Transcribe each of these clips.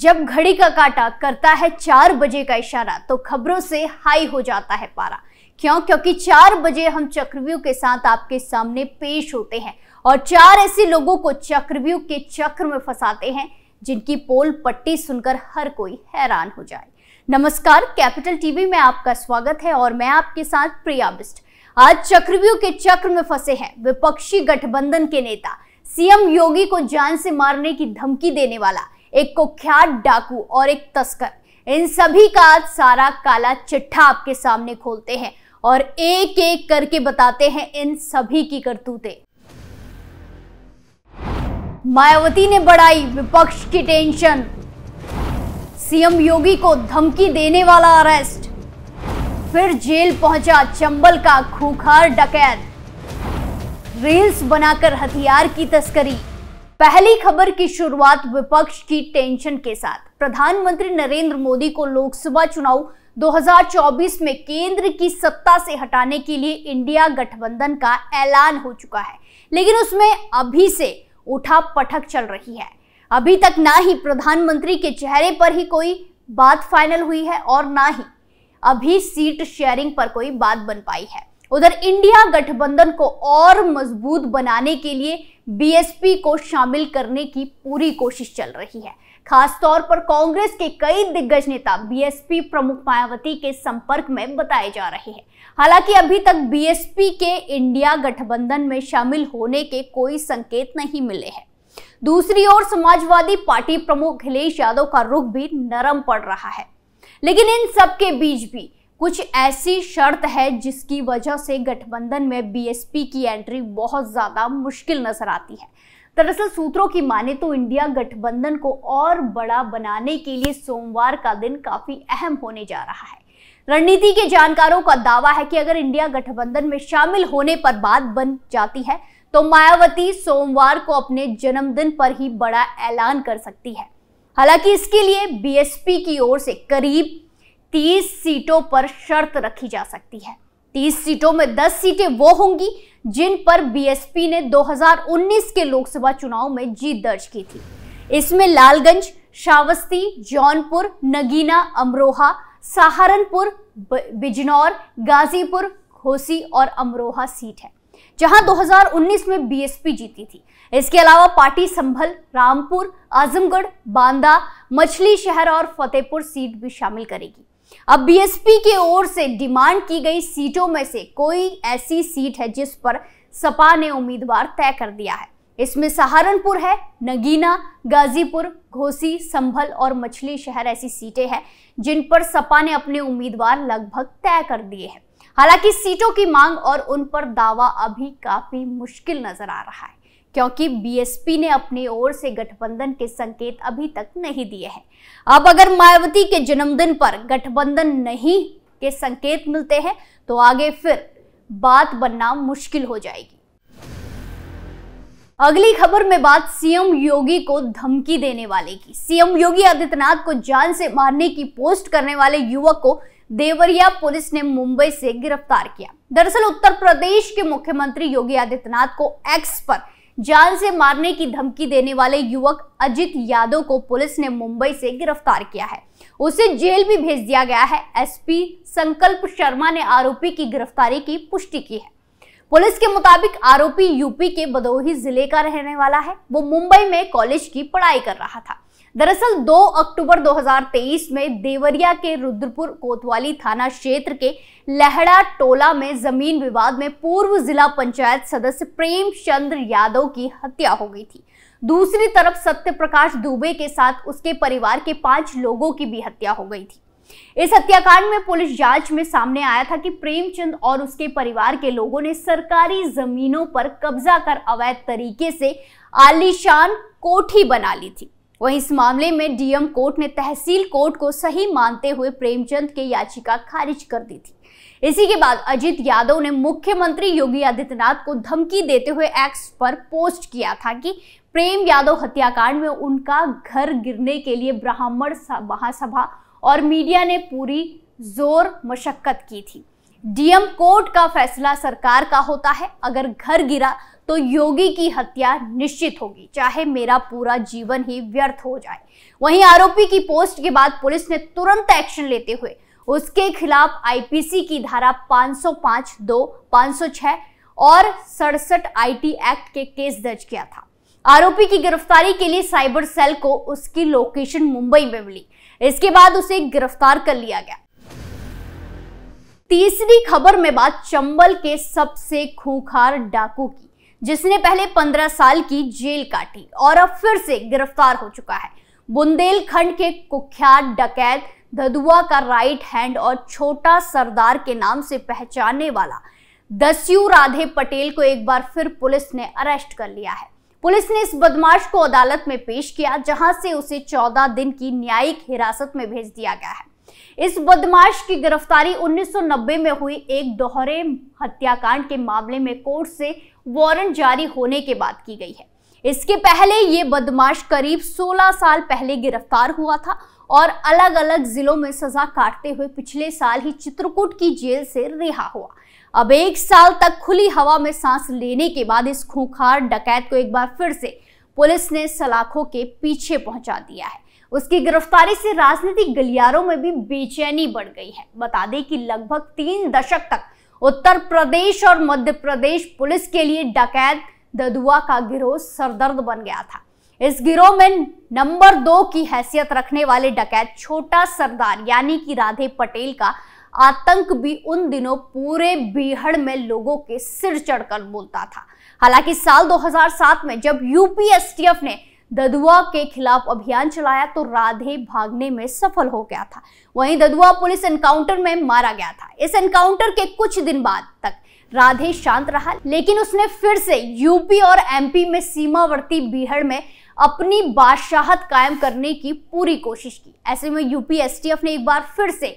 जब घड़ी का काटा करता है चार बजे का इशारा तो खबरों से हाई हो जाता है पारा क्यों क्योंकि चार बजे हम चक्रव्यूह के साथ आपके सामने पेश होते हैं और चार ऐसे लोगों को चक्रव्यूह के चक्र में फंसाते हैं जिनकी पोल पट्टी सुनकर हर कोई हैरान हो जाए नमस्कार कैपिटल टीवी में आपका स्वागत है और मैं आपके साथ प्रिया बिस्ट आज चक्रव्यूह के चक्र में फंसे हैं विपक्षी गठबंधन के नेता सीएम योगी को जान से मारने की धमकी देने वाला एक कुख्यात डाकू और एक तस्कर इन सभी का सारा काला चिट्ठा आपके सामने खोलते हैं और एक एक करके बताते हैं इन सभी की करतूतें मायावती ने बढ़ाई विपक्ष की टेंशन सीएम योगी को धमकी देने वाला अरेस्ट फिर जेल पहुंचा चंबल का खूखार डकैत रील्स बनाकर हथियार की तस्करी पहली खबर की शुरुआत विपक्ष की टेंशन के साथ प्रधानमंत्री नरेंद्र मोदी को लोकसभा चुनाव 2024 में केंद्र की सत्ता से हटाने के लिए इंडिया गठबंधन का ऐलान हो चुका है लेकिन उसमें अभी से उठा पटक चल रही है अभी तक ना ही प्रधानमंत्री के चेहरे पर ही कोई बात फाइनल हुई है और ना ही अभी सीट शेयरिंग पर कोई बात बन पाई है उधर इंडिया गठबंधन को और मजबूत बनाने के लिए बीएसपी को शामिल करने की पूरी कोशिश चल रही है खासतौर पर कांग्रेस के कई दिग्गज नेता बीएसपी प्रमुख मायावती के संपर्क में बताए जा रहे हैं हालांकि अभी तक बीएसपी के इंडिया गठबंधन में शामिल होने के कोई संकेत नहीं मिले हैं दूसरी ओर समाजवादी पार्टी प्रमुख अखिलेश यादव का रुख भी नरम पड़ रहा है लेकिन इन सब के बीच भी कुछ ऐसी शर्त है जिसकी वजह से गठबंधन में बीएसपी की एंट्री बहुत ज़्यादा मुश्किल नजर आती है दरअसल सूत्रों की माने तो इंडिया गठबंधन को और बड़ा बनाने के लिए सोमवार का दिन काफ़ी अहम होने जा रहा है रणनीति के जानकारों का दावा है कि अगर इंडिया गठबंधन में शामिल होने पर बात बन जाती है तो मायावती सोमवार को अपने जन्मदिन पर ही बड़ा ऐलान कर सकती है हालांकि इसके लिए बीएसपी की ओर से करीब तीस सीटों पर शर्त रखी जा सकती है तीस सीटों में दस सीटें वो होंगी जिन पर बीएसपी ने 2019 के लोकसभा चुनाव में जीत दर्ज की थी इसमें लालगंज श्रावस्ती जौनपुर नगीना अमरोहा सहारनपुर बिजनौर गाजीपुर घोसी और अमरोहा सीट है जहां 2019 में बीएसपी जीती थी इसके अलावा पार्टी संभल रामपुर आजमगढ़ बांदा मछली शहर और फतेहपुर सीट भी शामिल करेगी अब बीएसपी की ओर से डिमांड की गई सीटों में से कोई ऐसी सीट है जिस पर सपा ने उम्मीदवार तय कर दिया है इसमें सहारनपुर है नगीना गाजीपुर घोसी संभल और मछली शहर ऐसी सीटें हैं जिन पर सपा ने अपने उम्मीदवार लगभग तय कर दिए हैं हालांकि सीटों की मांग और उन पर दावा अभी काफी मुश्किल नजर आ रहा है क्योंकि बीएसपी ने अपनी ओर से गठबंधन के संकेत अभी तक नहीं दिए हैं अब अगर मायावती के जन्मदिन पर गठबंधन नहीं के संकेत मिलते हैं तो आगे फिर बात बनना मुश्किल हो जाएगी अगली खबर में बात सीएम योगी को धमकी देने वाले की सीएम योगी आदित्यनाथ को जान से मारने की पोस्ट करने वाले युवक को देवरिया पुलिस ने मुंबई से गिरफ्तार किया दरअसल उत्तर प्रदेश के मुख्यमंत्री योगी आदित्यनाथ को एक्स पर जाल से मारने की धमकी देने वाले युवक अजित यादव को पुलिस ने मुंबई से गिरफ्तार किया है उसे जेल भी भेज दिया गया है एसपी संकल्प शर्मा ने आरोपी की गिरफ्तारी की पुष्टि की है पुलिस के मुताबिक आरोपी यूपी के बदोही जिले का रहने वाला है वो मुंबई में कॉलेज की पढ़ाई कर रहा था दरअसल 2 अक्टूबर 2023 में देवरिया के रुद्रपुर कोतवाली थाना क्षेत्र के लहड़ा टोला में जमीन विवाद में पूर्व जिला पंचायत सदस्य प्रेम चंद्र यादव की हत्या हो गई थी दूसरी तरफ सत्य प्रकाश दुबे के साथ उसके परिवार के पांच लोगों की भी हत्या हो गई थी इस हत्याकांड में पुलिस जांच में सामने आया था कि प्रेमचंद और उसके परिवार के लोगों ने सरकारी जमीनों पर कब्जा कर अवैध तरीके से आलीशान कोठी बना ली थी वहीं इस मामले में डीएम कोर्ट ने तहसील कोर्ट को सही मानते हुए प्रेमचंद की याचिका खारिज कर दी थी इसी के बाद अजित यादव ने मुख्यमंत्री योगी आदित्यनाथ को धमकी देते हुए एक्स पर पोस्ट किया था कि प्रेम यादव हत्याकांड में उनका घर गिरने के लिए ब्राह्मण महासभा और मीडिया ने पूरी जोर मशक्कत की थी डीएम कोर्ट का फैसला सरकार का होता है अगर घर गिरा तो योगी की हत्या निश्चित होगी चाहे मेरा पूरा जीवन ही व्यर्थ हो जाए वहीं आरोपी की पोस्ट के बाद पुलिस ने तुरंत एक्शन लेते हुए उसके खिलाफ आईपीसी की धारा 505 दो 506 और सड़सठ आईटी एक्ट के केस दर्ज किया था आरोपी की गिरफ्तारी के लिए साइबर सेल को उसकी लोकेशन मुंबई में मिली इसके बाद उसे गिरफ्तार कर लिया गया तीसरी खबर में बात चंबल के सबसे खूंखार डाकू की जिसने पहले पंद्रह साल की जेल काटी और अब फिर से गिरफ्तार हो चुका है बुंदेलखंड के कुख्यात डकैत धदुआ का राइट हैंड और छोटा सरदार के नाम से पहचाने वाला दस्यू राधे पटेल को एक बार फिर पुलिस ने अरेस्ट कर लिया है पुलिस ने इस बदमाश को अदालत में पेश किया जहां से उसे 14 दिन की न्यायिक हिरासत में भेज दिया गया है इस बदमाश की गिरफ्तारी 1990 में हुई एक दोहरे हत्याकांड के मामले में कोर्ट से वारंट जारी होने के बाद की गई है इसके पहले ये बदमाश करीब 16 साल पहले गिरफ्तार हुआ था और अलग अलग जिलों में सजा काटते हुए पिछले साल ही चित्रकूट की जेल से रिहा हुआ अब एक साल तक खुली हवा में सांस लेने के बाद इस खूंखार डकैत को एक बार फिर से पुलिस ने सलाखों के पीछे पहुंचा दिया है उसकी गिरफ्तारी से राजनीतिक गलियारों में भी बेचैनी बढ़ गई है बता दें कि लगभग तीन दशक तक उत्तर प्रदेश और मध्य प्रदेश पुलिस के लिए डकैत ददुआ का गिरोह सरदर्द बन गया था इस गिरोह में नंबर दो की हैसियत रखने वाले डकैत छोटा सरदार यानी कि राधे पटेल का आतंक भी उन दिनों पूरे बीहड़ में लोगों के सिर चढ़कर बोलता था हालांकि साल 2007 में जब यूपीएसटीएफ ने ददुआ के खिलाफ अभियान चलाया तो राधे भागने में सफल हो गया था वहीं ददुआ पुलिस एनकाउंटर में मारा गया था इस एनकाउंटर के कुछ दिन बाद तक राधे शांत रहा लेकिन उसने फिर से यूपी और एमपी में सीमावर्ती बिहड़ में अपनी बादशाहत कायम करने की पूरी कोशिश की ऐसे में यूपी एसटीएफ ने एक बार फिर से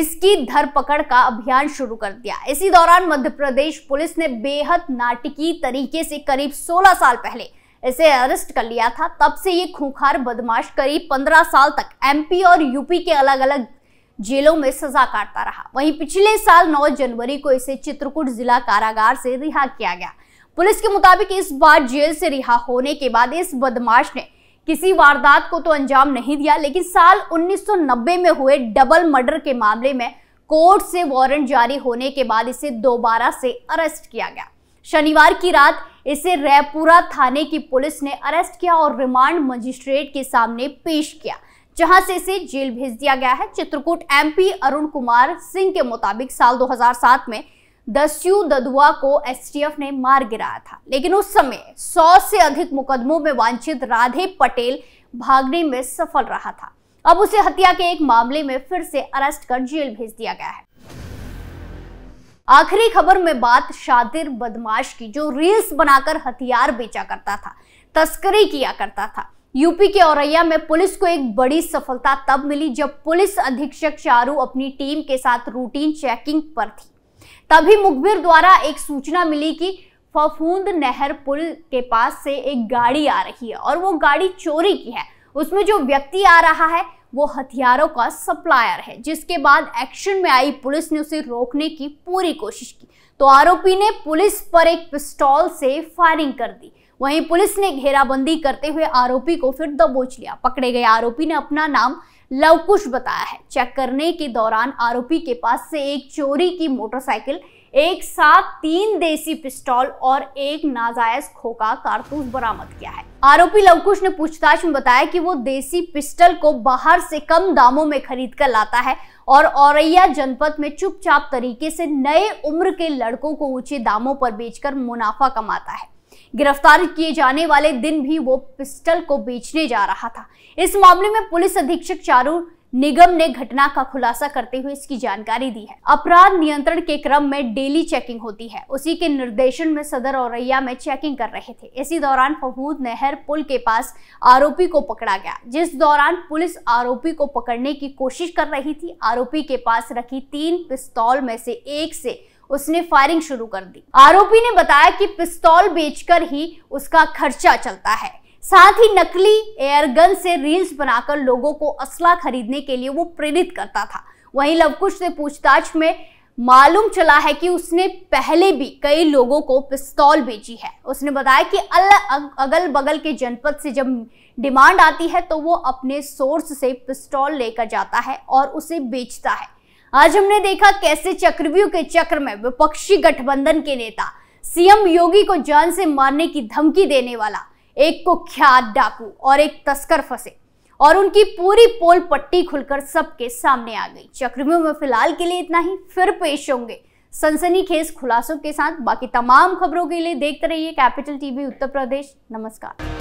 इसकी धरपकड़ का अभियान शुरू कर दिया इसी दौरान मध्य प्रदेश पुलिस ने बेहद नाटकीय तरीके से करीब 16 साल पहले इसे अरेस्ट कर लिया था तब से ये खूंखार बदमाश करीब पंद्रह साल तक एमपी और यूपी के अलग अलग जेलों में सजा काटता रहा वहीं पिछले साल 9 जनवरी को इसे चित्रकूट जिला कारागार से रिहा किया गया पुलिस के मुताबिक इस बार जेल से रिहा होने के बाद इस बदमाश ने किसी वारदात को तो अंजाम नहीं दिया लेकिन साल 1990 में हुए डबल मर्डर के मामले में कोर्ट से वारंट जारी होने के बाद इसे दोबारा से अरेस्ट किया गया शनिवार की रात इसे रैपुरा थाने की पुलिस ने अरेस्ट किया और रिमांड मजिस्ट्रेट के सामने पेश किया जहां से इसे जेल भेज दिया गया है चित्रकूट एमपी अरुण कुमार सिंह के मुताबिक साल 2007 में दस्यु ददुआ को एसटीएफ ने मार गिराया था लेकिन उस समय 100 से अधिक मुकदमों में वांछित राधे पटेल भागने में सफल रहा था अब उसे हत्या के एक मामले में फिर से अरेस्ट कर जेल भेज दिया गया है आखिरी खबर में बात शातिर बदमाश की जो रील्स बनाकर हथियार बेचा करता था तस्करी किया करता था यूपी के औरैया में पुलिस को एक बड़ी सफलता तब मिली जब पुलिस अधीक्षक चारू अपनी टीम के साथ रूटीन चेकिंग पर थी तभी मुखबिर द्वारा एक सूचना मिली कि फफूंद नहर पुल के पास से एक गाड़ी आ रही है और वो गाड़ी चोरी की है उसमें जो व्यक्ति आ रहा है वो हथियारों का सप्लायर है जिसके बाद एक्शन में आई पुलिस ने उसे रोकने की पूरी कोशिश की तो आरोपी ने पुलिस पर एक पिस्टॉल से फायरिंग कर दी वहीं पुलिस ने घेराबंदी करते हुए आरोपी को फिर दबोच लिया पकड़े गए आरोपी ने अपना नाम लवकुश बताया है चेक करने के दौरान आरोपी के पास से एक चोरी की मोटरसाइकिल एक साथ तीन देसी पिस्टॉल और एक नाजायज खोखा कारतूस बरामद किया है आरोपी लवकुश ने पूछताछ में बताया कि वो देसी पिस्टल को बाहर से कम दामों में खरीद कर लाता है और औरैया जनपद में चुपचाप तरीके से नए उम्र के लड़कों को ऊंचे दामों पर बेचकर मुनाफा कमाता है गिरफ्तार किए जाने वाले दिन भी वो पिस्टल को बेचने जा रहा था इस मामले में पुलिस अधीक्षक चारू निगम ने घटना का खुलासा करते हुए इसकी जानकारी दी है अपराध नियंत्रण के क्रम में डेली चेकिंग होती है उसी के निर्देशन में सदर औरैया में चेकिंग कर रहे थे इसी दौरान फहूद नहर पुल के पास आरोपी को पकड़ा गया जिस दौरान पुलिस आरोपी को पकड़ने की कोशिश कर रही थी आरोपी के पास रखी तीन पिस्तौल में से एक से उसने फायरिंग शुरू कर दी आरोपी ने बताया कि पिस्तौल बेचकर ही उसका खर्चा चलता है साथ ही नकली एयरगन से रील्स बनाकर लोगों को असला खरीदने के लिए वो प्रेरित करता था वहीं लवकुश से पूछताछ में मालूम चला है कि उसने पहले भी कई लोगों को पिस्तौल बेची है उसने बताया कि अल अगल बगल के जनपद से जब डिमांड आती है तो वो अपने सोर्स से पिस्तौल लेकर जाता है और उसे बेचता है आज हमने देखा कैसे चक्रव्यूह के चक्र में विपक्षी गठबंधन के नेता सीएम योगी को जान से मारने की धमकी देने वाला एक को ख्यात डाकू और एक तस्कर फंसे और उनकी पूरी पोल पट्टी खुलकर सबके सामने आ गई चक्रव्यूह में फिलहाल के लिए इतना ही फिर पेश होंगे सनसनीखेज खुलासों के साथ बाकी तमाम खबरों के लिए देखते रहिए कैपिटल टीवी उत्तर प्रदेश नमस्कार